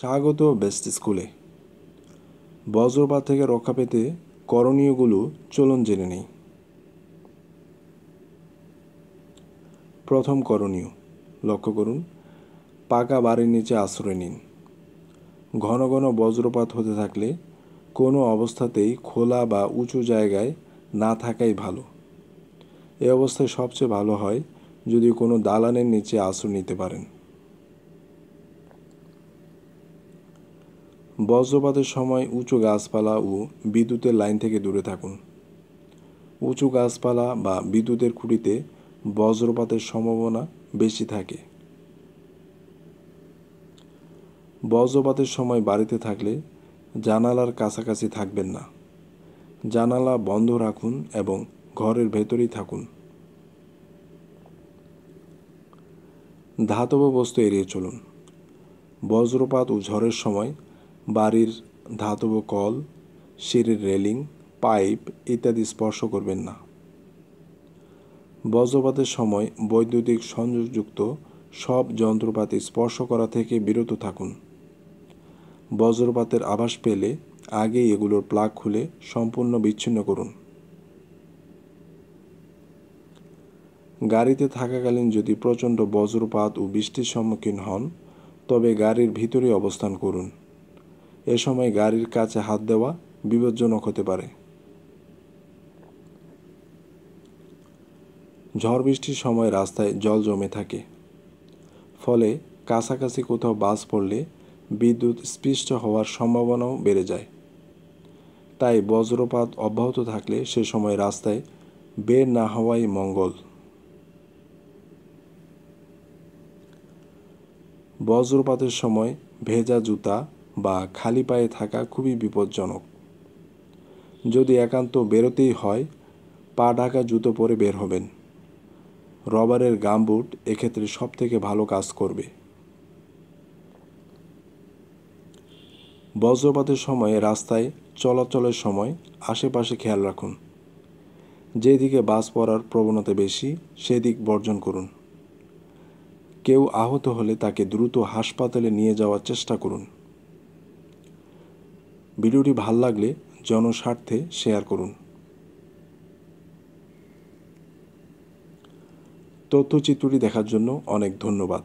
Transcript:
স্বাগত বেস্ট স্কুলে বজ্রপাত থেকে রক্ষা পেতে করণীয়গুলো চলুন জেনে নেই প্রথম করণীয় লক্ষ্য করুন পাকা বাড়ির নিচে আশ্রয় নিন ঘন ঘন বজ্রপাত হতে থাকলে কোনো অবস্থাতেই খোলা বা উঁচু জায়গায় না থাকাই ভালো এ অবস্থায় সবচেয়ে ভালো হয় যদি কোনো দালানের নিচে আশ্রয় নিতে পারেন বজ্রপাতের সময় উঁচু গাছপালা ও বিদ্যুতের লাইন থেকে দূরে থাকুন উঁচু গাছপালা বা বিদ্যুতের খুঁটিতে বজ্রপাতের সম্ভাবনা বেশি থাকে বজ্রপাতের সময় বাড়িতে থাকলে জানালার কাছাকাছি থাকবেন না জানালা বন্ধ রাখুন এবং ঘরের ভেতরেই থাকুন ধাতব বস্তু এড়িয়ে চলুন বজ্রপাত ও ঝড়ের সময় বাড়ির ধাতব কল সিঁড়ির রেলিং পাইপ ইত্যাদি স্পর্শ করবেন না বজ্রপাতের সময় বৈদ্যুতিক সংযোগযুক্ত সব যন্ত্রপাতি স্পর্শ করা থেকে বিরত থাকুন বজ্রপাতের আভাস পেলে আগেই এগুলোর প্লাগ খুলে সম্পূর্ণ বিচ্ছিন্ন করুন গাড়িতে থাকাকালীন যদি প্রচণ্ড বজ্রপাত ও বৃষ্টির সম্মুখীন হন তবে গাড়ির ভিতরে অবস্থান করুন এ সময় গাড়ির কাছে হাত দেওয়া বিপজ্জনক হতে পারে ঝড় বৃষ্টির সময় রাস্তায় জল জমে থাকে ফলে কাছাকাছি কোথাও বাস পড়লে বিদ্যুৎ স্পৃষ্ট হওয়ার সম্ভাবনাও বেড়ে যায় তাই বজ্রপাত অব্যাহত থাকলে সে সময় রাস্তায় বের না হওয়াই মঙ্গল বজ্রপাতের সময় ভেজা জুতা বা খালি পায়ে থাকা খুবই বিপজ্জনক যদি একান্ত বেরোতেই হয় পা ঢাকা জুতো পরে বের হবেন রবারের গামবুট এক্ষেত্রে সব থেকে ভালো কাজ করবে বজ্রপাতের সময়ে রাস্তায় চলাচলের সময় আশেপাশে খেয়াল রাখুন যেদিকে বাস পড়ার প্রবণতা বেশি সেদিক বর্জন করুন কেউ আহত হলে তাকে দ্রুত হাসপাতালে নিয়ে যাওয়ার চেষ্টা করুন ভিডিওটি ভাল লাগলে জনস্বার্থে শেয়ার করুন তথ্যচিত্রটি দেখার জন্য অনেক ধন্যবাদ